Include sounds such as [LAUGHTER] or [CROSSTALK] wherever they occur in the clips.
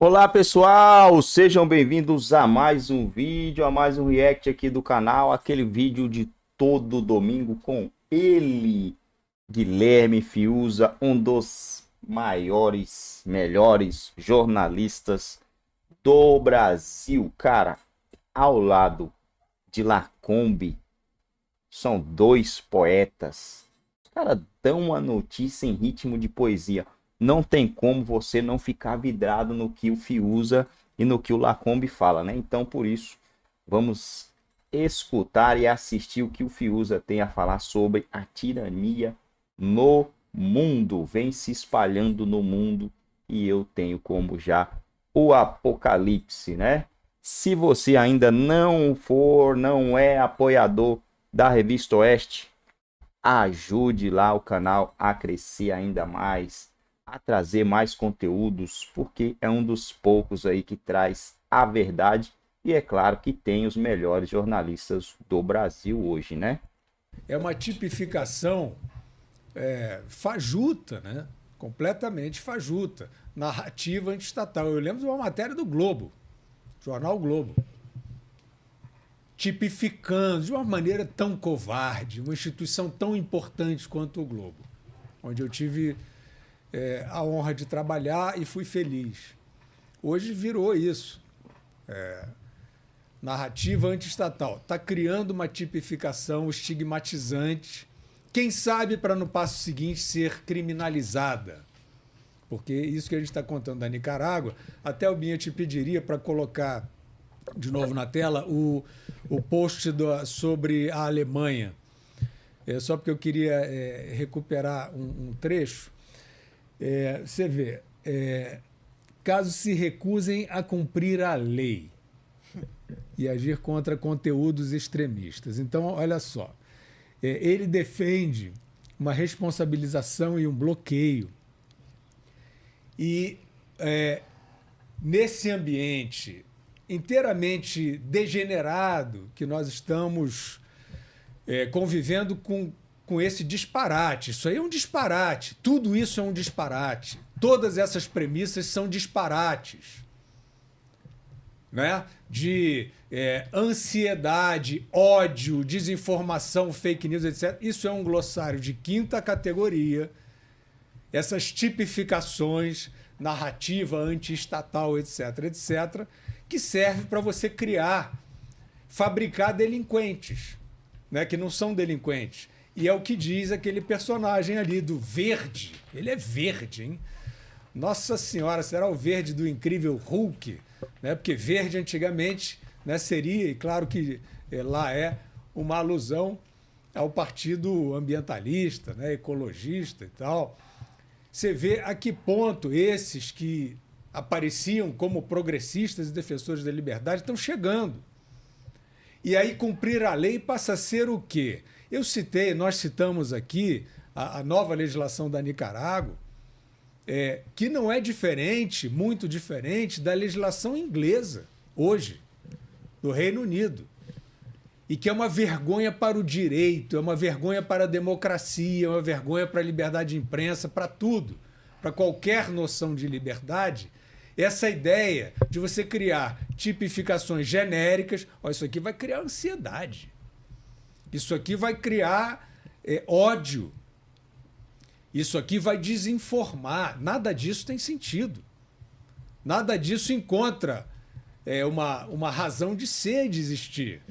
Olá pessoal, sejam bem-vindos a mais um vídeo, a mais um react aqui do canal, aquele vídeo de todo domingo com ele, Guilherme Fiuza, um dos maiores, melhores jornalistas do Brasil, cara, ao lado de Lacombe, são dois poetas, os caras dão uma notícia em ritmo de poesia, não tem como você não ficar vidrado no que o Fiuza e no que o Lacombe fala, né? Então, por isso, vamos escutar e assistir o que o Fiuza tem a falar sobre a tirania no mundo. Vem se espalhando no mundo e eu tenho como já o apocalipse, né? Se você ainda não for, não é apoiador da Revista Oeste, ajude lá o canal a crescer ainda mais a trazer mais conteúdos, porque é um dos poucos aí que traz a verdade e é claro que tem os melhores jornalistas do Brasil hoje, né? É uma tipificação é, fajuta, né? Completamente fajuta. Narrativa antiestatal. Eu lembro de uma matéria do Globo, Jornal Globo, tipificando de uma maneira tão covarde uma instituição tão importante quanto o Globo, onde eu tive é, a honra de trabalhar e fui feliz. Hoje virou isso. É, narrativa antiestatal. Está criando uma tipificação estigmatizante, quem sabe para no passo seguinte ser criminalizada. Porque isso que a gente está contando da Nicarágua, até o Binha te pediria para colocar de novo na tela o, o post do, sobre a Alemanha. É, só porque eu queria é, recuperar um, um trecho é, você vê, é, caso se recusem a cumprir a lei e agir contra conteúdos extremistas. Então, olha só, é, ele defende uma responsabilização e um bloqueio. E é, nesse ambiente inteiramente degenerado que nós estamos é, convivendo com com esse disparate. Isso aí é um disparate. Tudo isso é um disparate. Todas essas premissas são disparates. Né? De é, ansiedade, ódio, desinformação, fake news, etc. Isso é um glossário de quinta categoria. Essas tipificações, narrativa antiestatal, etc., etc., que serve para você criar, fabricar delinquentes, né? que não são delinquentes e é o que diz aquele personagem ali do verde. Ele é verde, hein? Nossa Senhora, será o verde do incrível Hulk? Né? Porque verde antigamente né, seria, e claro que eh, lá é, uma alusão ao partido ambientalista, né, ecologista e tal. Você vê a que ponto esses que apareciam como progressistas e defensores da liberdade estão chegando. E aí cumprir a lei passa a ser o quê? Eu citei, nós citamos aqui a, a nova legislação da Nicarágua, é, que não é diferente, muito diferente, da legislação inglesa hoje, do Reino Unido. E que é uma vergonha para o direito, é uma vergonha para a democracia, é uma vergonha para a liberdade de imprensa, para tudo, para qualquer noção de liberdade essa ideia de você criar tipificações genéricas, ó, isso aqui vai criar ansiedade. Isso aqui vai criar é, ódio. Isso aqui vai desinformar. Nada disso tem sentido. Nada disso encontra é, uma, uma razão de ser, de existir.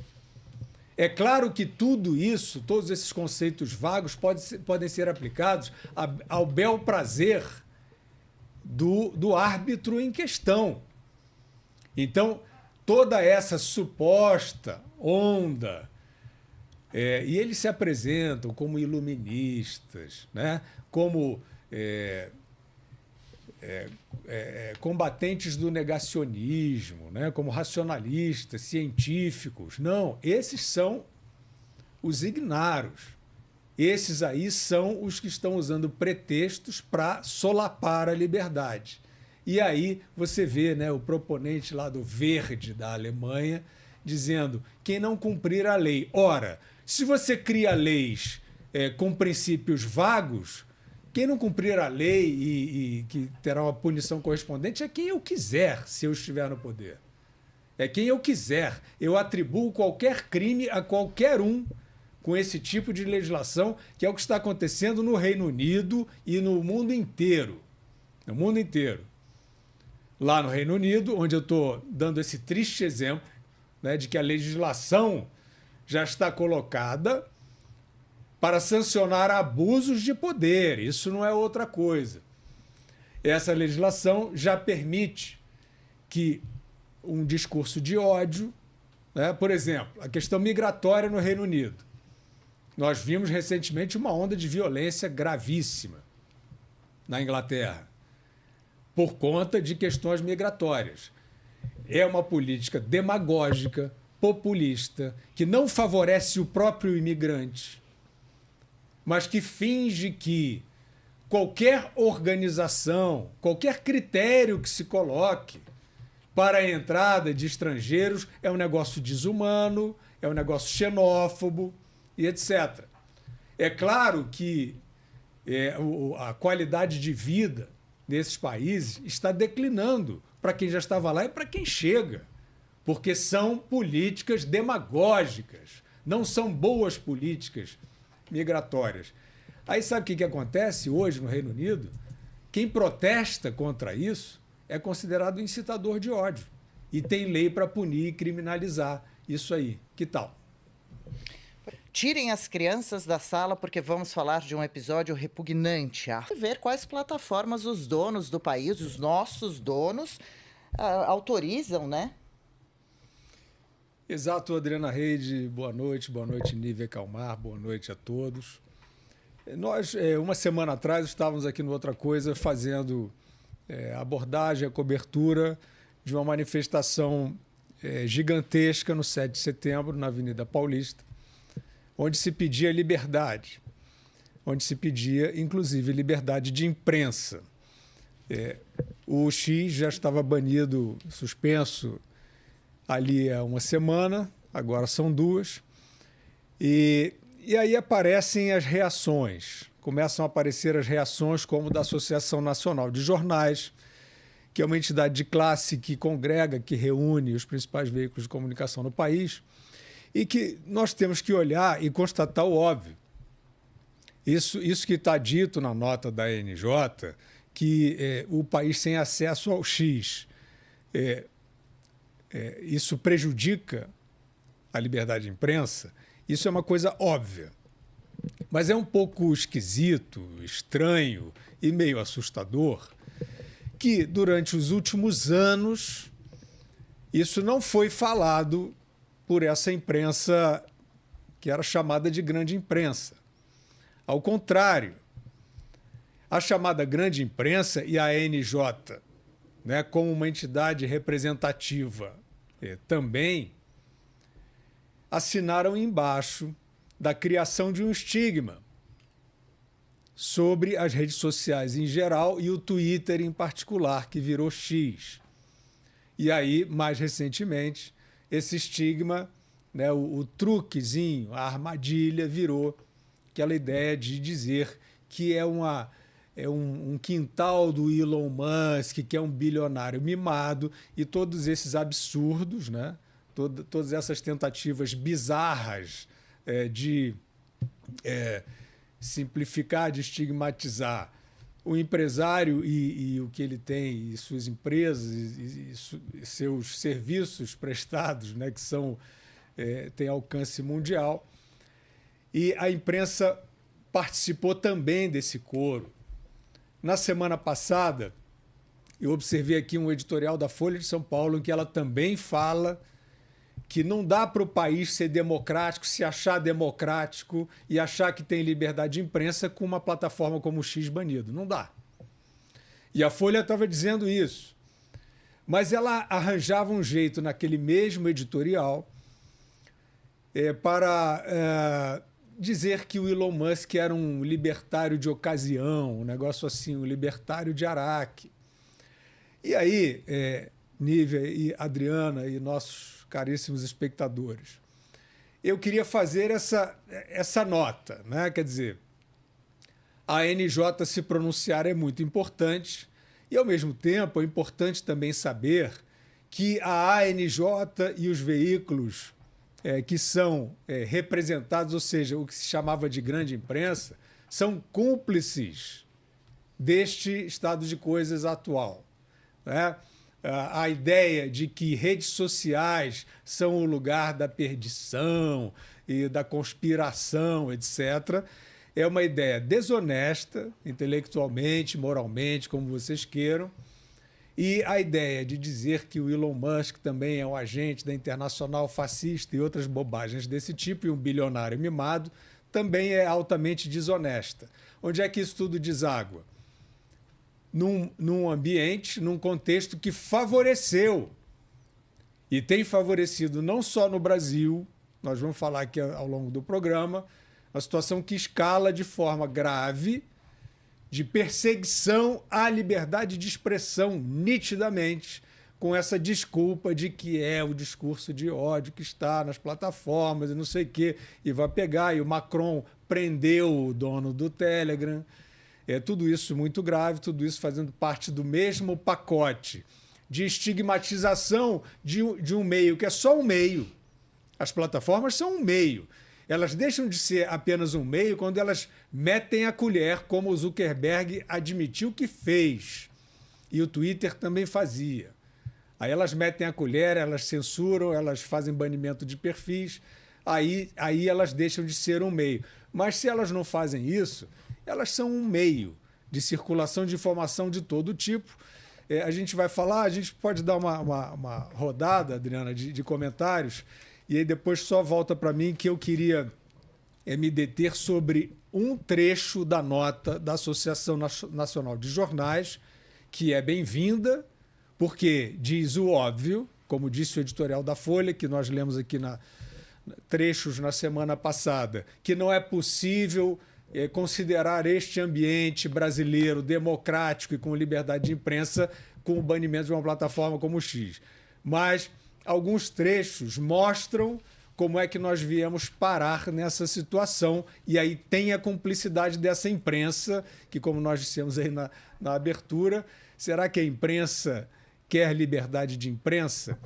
É claro que tudo isso, todos esses conceitos vagos, pode ser, podem ser aplicados ao bel prazer do, do árbitro em questão. Então, toda essa suposta onda é, e eles se apresentam como iluministas, né? como é é, é, é, combatentes do negacionismo, né? como racionalistas, científicos. Não, esses são os ignaros. Esses aí são os que estão usando pretextos para solapar a liberdade. E aí você vê né, o proponente lá do verde da Alemanha dizendo: quem não cumprir a lei, ora, se você cria leis é, com princípios vagos, quem não cumprir a lei e, e, que terá uma punição correspondente é quem eu quiser, se eu estiver no poder. É quem eu quiser. Eu atribuo qualquer crime a qualquer um com esse tipo de legislação, que é o que está acontecendo no Reino Unido e no mundo inteiro. No mundo inteiro. Lá no Reino Unido, onde eu estou dando esse triste exemplo né, de que a legislação já está colocada para sancionar abusos de poder. Isso não é outra coisa. Essa legislação já permite que um discurso de ódio, né? por exemplo, a questão migratória no Reino Unido. Nós vimos recentemente uma onda de violência gravíssima na Inglaterra por conta de questões migratórias. É uma política demagógica, populista, que não favorece o próprio imigrante, mas que finge que qualquer organização, qualquer critério que se coloque para a entrada de estrangeiros é um negócio desumano, é um negócio xenófobo e etc. É claro que é, a qualidade de vida nesses países está declinando para quem já estava lá e para quem chega porque são políticas demagógicas, não são boas políticas migratórias. Aí sabe o que, que acontece hoje no Reino Unido? Quem protesta contra isso é considerado incitador de ódio. E tem lei para punir e criminalizar isso aí. Que tal? Tirem as crianças da sala porque vamos falar de um episódio repugnante. A ver quais plataformas os donos do país, os nossos donos, ah, autorizam, né? Exato, Adriana Reide, boa noite, boa noite, Nívia Calmar, boa noite a todos. Nós, eh, uma semana atrás, estávamos aqui no Outra Coisa fazendo eh, abordagem, a cobertura de uma manifestação eh, gigantesca no 7 de setembro, na Avenida Paulista, onde se pedia liberdade, onde se pedia, inclusive, liberdade de imprensa. o X já estava banido, suspenso ali é uma semana, agora são duas. E, e aí aparecem as reações, começam a aparecer as reações, como da Associação Nacional de Jornais, que é uma entidade de classe que congrega, que reúne os principais veículos de comunicação no país, e que nós temos que olhar e constatar o óbvio. Isso, isso que está dito na nota da ANJ, que é, o país tem acesso ao X. É, é, isso prejudica a liberdade de imprensa, isso é uma coisa óbvia. Mas é um pouco esquisito, estranho e meio assustador que, durante os últimos anos, isso não foi falado por essa imprensa que era chamada de grande imprensa. Ao contrário, a chamada grande imprensa e a NJ né, como uma entidade representativa também, assinaram embaixo da criação de um estigma sobre as redes sociais em geral e o Twitter em particular, que virou X. E aí, mais recentemente, esse estigma, né, o, o truquezinho, a armadilha, virou aquela ideia de dizer que é uma é um, um, quintal do Elon Musk, que é um bilionário mimado, e todos esses absurdos, né? todas essas tentativas bizarras é, de é, simplificar, de estigmatizar o empresário e, e, o que ele tem, e suas empresas, e, e, e seus serviços prestados, né? que são, é, têm alcance mundial. E a imprensa participou também desse coro na semana passada, eu observei aqui um editorial da Folha de São Paulo em que ela também fala que não dá para o país ser democrático, se achar democrático e achar que tem liberdade de imprensa com uma plataforma como o X banido. Não dá. E a Folha estava dizendo isso. Mas ela arranjava um jeito naquele mesmo editorial é, para é, dizer que o Elon Musk era um libertário de ocasião, um negócio assim, um libertário de Araque. E aí, é, Nívia e Adriana e nossos caríssimos espectadores, eu queria fazer essa, essa nota, né? quer dizer, a NJ se pronunciar é muito importante e, ao mesmo tempo, é importante também saber que a ANJ e os veículos é, que são é, representados, ou seja, o que se chamava de grande imprensa, são cúmplices deste estado de coisas atual. Né? A ideia de que redes sociais são o lugar da perdição e da conspiração, etc., é uma ideia desonesta, intelectualmente, moralmente, como vocês queiram, e a ideia de dizer que o Elon Musk também é um agente da internacional fascista e outras bobagens desse tipo e um bilionário mimado também é altamente desonesta. Onde é que isso tudo deságua? Num, num ambiente, num contexto que favoreceu e tem favorecido não só no Brasil, nós vamos falar aqui ao longo do programa, a situação que escala de forma grave de perseguição à liberdade de expressão, nitidamente, com essa desculpa de que é o discurso de ódio que está nas plataformas e não sei o quê, e vai pegar, e o Macron prendeu o dono do Telegram. É tudo isso muito grave, tudo isso fazendo parte do mesmo pacote de estigmatização de, de um meio que é só um meio. As plataformas são um meio. Elas deixam de ser apenas um meio quando elas metem a colher, como o Zuckerberg admitiu que fez. E o Twitter também fazia. Aí elas metem a colher, elas censuram, elas fazem banimento de perfis, aí, aí elas deixam de ser um meio. Mas se elas não fazem isso, elas são um meio de circulação de informação de todo tipo. É, a gente vai falar, a gente pode dar uma, uma, uma rodada, Adriana, de, de comentários. E aí depois só volta para mim que eu queria eh, me deter sobre um trecho da nota da Associação Nacional de Jornais, que é bem-vinda, porque diz o óbvio, como disse o editorial da Folha, que nós lemos aqui na trechos na semana passada, que não é possível eh, considerar este ambiente brasileiro democrático e com liberdade de imprensa com o banimento de uma plataforma como o X. Mas alguns trechos mostram como é que nós viemos parar nessa situação. E aí tem a cumplicidade dessa imprensa, que, como nós dissemos aí na, na abertura, será que a imprensa quer liberdade de imprensa?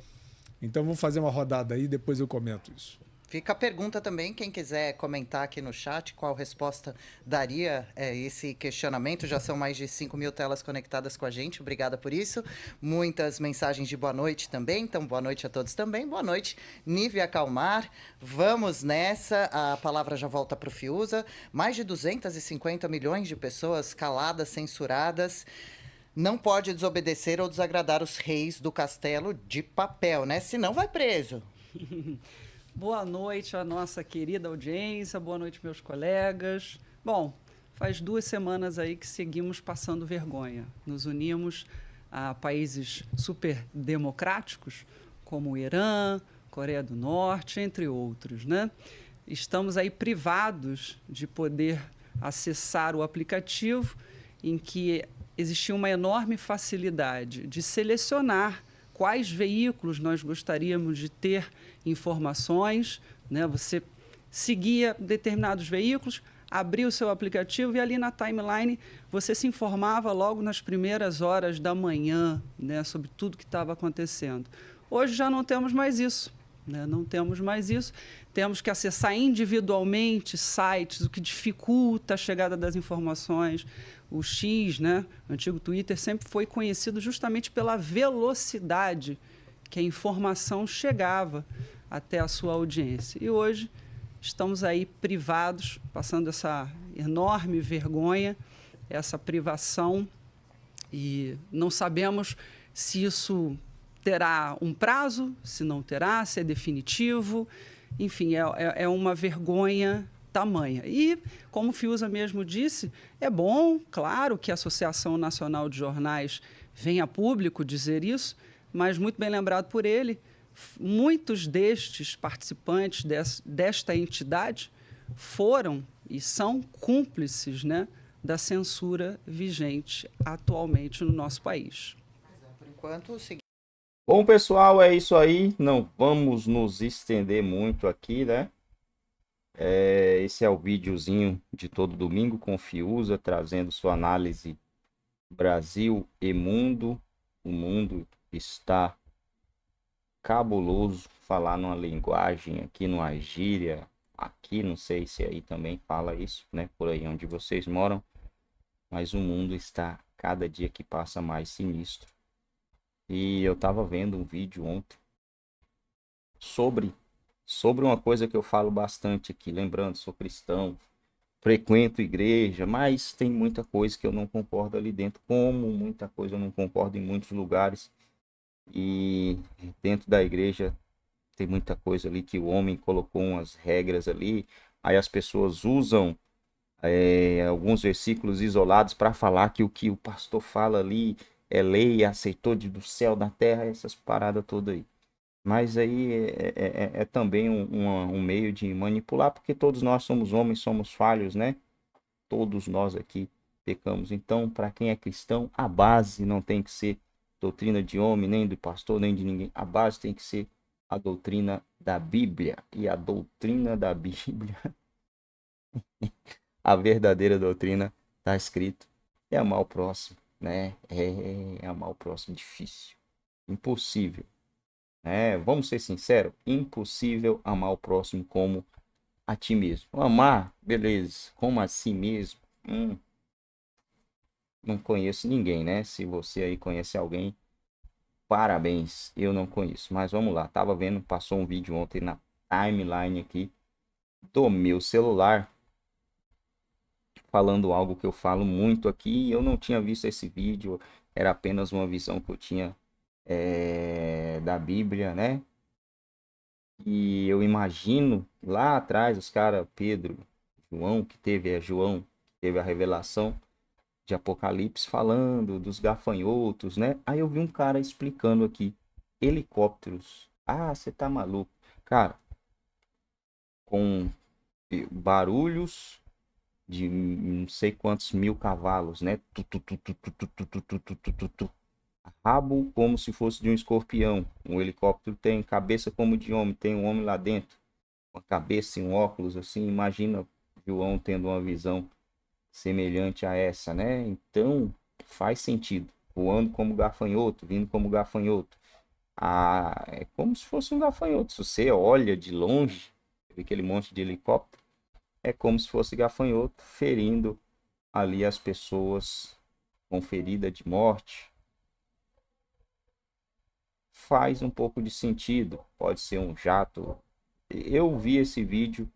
Então vamos fazer uma rodada aí, depois eu comento isso. Fica a pergunta também, quem quiser comentar aqui no chat qual resposta daria é, esse questionamento. Já são mais de 5 mil telas conectadas com a gente, obrigada por isso. Muitas mensagens de boa noite também, então boa noite a todos também. Boa noite, Nívia Calmar. Vamos nessa, a palavra já volta para o Fiuza. Mais de 250 milhões de pessoas caladas, censuradas não pode desobedecer ou desagradar os reis do castelo de papel, né? Senão vai preso. [LAUGHS] Boa noite à nossa querida audiência, boa noite, meus colegas. Bom, faz duas semanas aí que seguimos passando vergonha. Nos unimos a países super democráticos como o Irã, Coreia do Norte, entre outros, né? Estamos aí privados de poder acessar o aplicativo em que existia uma enorme facilidade de selecionar quais veículos nós gostaríamos de ter informações. Né? Você seguia determinados veículos, abria o seu aplicativo e ali na timeline você se informava logo nas primeiras horas da manhã né? sobre tudo que estava acontecendo. Hoje já não temos mais isso. Né? Não temos mais isso temos que acessar individualmente sites, o que dificulta a chegada das informações. O X, né, o antigo Twitter, sempre foi conhecido justamente pela velocidade que a informação chegava até a sua audiência. E hoje estamos aí privados, passando essa enorme vergonha, essa privação, e não sabemos se isso terá um prazo, se não terá, se é definitivo enfim, é, é, é uma vergonha tamanha. E, como Fiuza mesmo disse, é bom, claro, que a Associação Nacional de Jornais venha a público dizer isso, mas muito bem lembrado por ele, muitos destes participantes des, desta entidade foram e são cúmplices né, da censura vigente atualmente no nosso país. É, por enquanto, Bom, pessoal, é isso aí. Não vamos nos estender muito aqui, né? É, esse é o videozinho de todo domingo com Fiuza, trazendo sua análise Brasil e mundo. O mundo está cabuloso falar numa linguagem aqui, numa gíria aqui, não sei se aí também fala isso, né? Por aí onde vocês moram. Mas o mundo está cada dia que passa mais sinistro. E eu tava vendo um vídeo ontem sobre sobre uma coisa que eu falo bastante aqui, lembrando, sou cristão, frequento igreja, mas tem muita coisa que eu não concordo ali dentro, como muita coisa eu não concordo em muitos lugares. E dentro da igreja tem muita coisa ali que o homem colocou umas regras ali, aí as pessoas usam é, alguns versículos isolados para falar que o que o pastor fala ali é lei, aceitou de, do céu, da terra, essas paradas todas aí. Mas aí é, é, é, é também um, um, um, meio de manipular, porque todos nós somos homens, somos falhos, né? Todos nós aqui pecamos. Então, para quem é cristão, a base não tem que ser doutrina de homem, nem do pastor, nem de ninguém. A base tem que ser a doutrina da Bíblia. E a doutrina da Bíblia, [LAUGHS] a verdadeira doutrina, está escrito, é amar o próximo né? É, é, é amar o próximo difícil, impossível, né? Vamos ser sinceros, impossível amar o próximo como a ti mesmo. Amar, beleza, como a si mesmo. Hum. Não conheço ninguém, né? Se você aí conhece alguém, parabéns. Eu não conheço, mas vamos lá. Tava vendo, passou um vídeo ontem na timeline aqui do meu celular falando algo que eu falo muito aqui. Eu não tinha visto esse vídeo, era apenas uma visão que eu tinha é, da Bíblia, né? E eu imagino lá atrás os caras, Pedro, João, que teve, é João, que teve a revelação de Apocalipse, falando dos gafanhotos, né? Aí eu vi um cara explicando aqui: helicópteros. Ah, você tá maluco. Cara, com barulhos de não sei quantos mil cavalos, né? Rabo como se fosse de um escorpião. Um helicóptero tem cabeça como de homem, tem um homem lá dentro. Uma cabeça e um óculos, assim. Imagina João tendo uma visão semelhante a essa, né? Então faz sentido. Voando como gafanhoto, vindo como gafanhoto. Ah, é como se fosse um gafanhoto. Se você olha de longe, aquele monte de helicóptero, é como se fosse gafanhoto ferindo ali as pessoas com ferida de morte. Faz um pouco de sentido, pode ser um jato. Eu vi esse vídeo,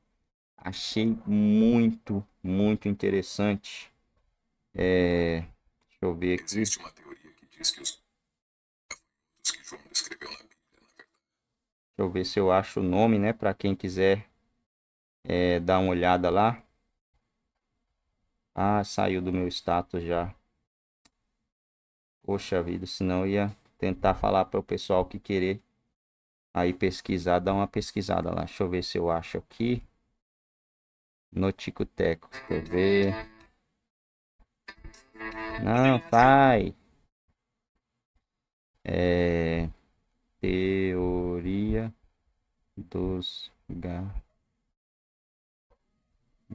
achei muito, muito interessante. É... Deixa eu ver aqui. Existe uma teoria que diz que os que João escreveu na Bíblia, na verdade. Deixa eu ver se eu acho o nome, né, para quem quiser é, dar uma olhada lá. Ah, saiu do meu status já. Poxa vida, senão ia tentar falar para o pessoal que querer aí pesquisar, dá uma pesquisada lá. Deixa eu ver se eu acho aqui. No Ticoteco TV. Não, sai. É... Teoria dos gatos.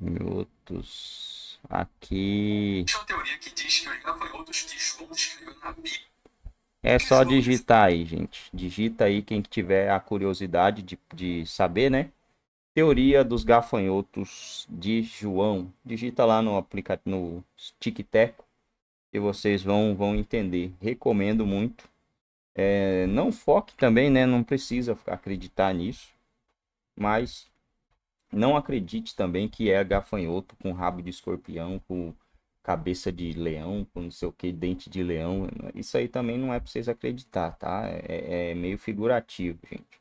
Miotos. Aqui. É só digitar aí, gente. Digita aí quem tiver a curiosidade de, de saber, né? Teoria dos gafanhotos de João. Digita lá no aplicativo no TicTeco e vocês vão vão entender. Recomendo muito. É, não foque também, né? Não precisa acreditar nisso, mas não acredite também que é gafanhoto com rabo de escorpião, com cabeça de leão, com não sei o que, dente de leão. Isso aí também não é para vocês acreditar, tá? É, é, é, meio figurativo, gente.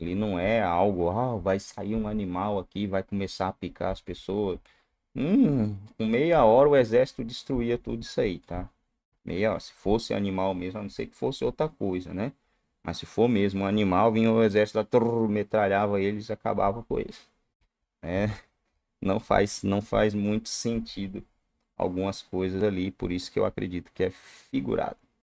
Ali não é algo, ah, vai sair um animal aqui, vai começar a picar as pessoas. Hum, com meia hora o exército destruía tudo isso aí, tá? Meia hora, se fosse animal mesmo, a não ser que fosse outra coisa, né? Mas se for mesmo um animal, vinha o exército, lá, trrr, metralhava eles e acabava com eles né? Não faz, não faz muito sentido algumas coisas ali, por isso que eu acredito que é figurado.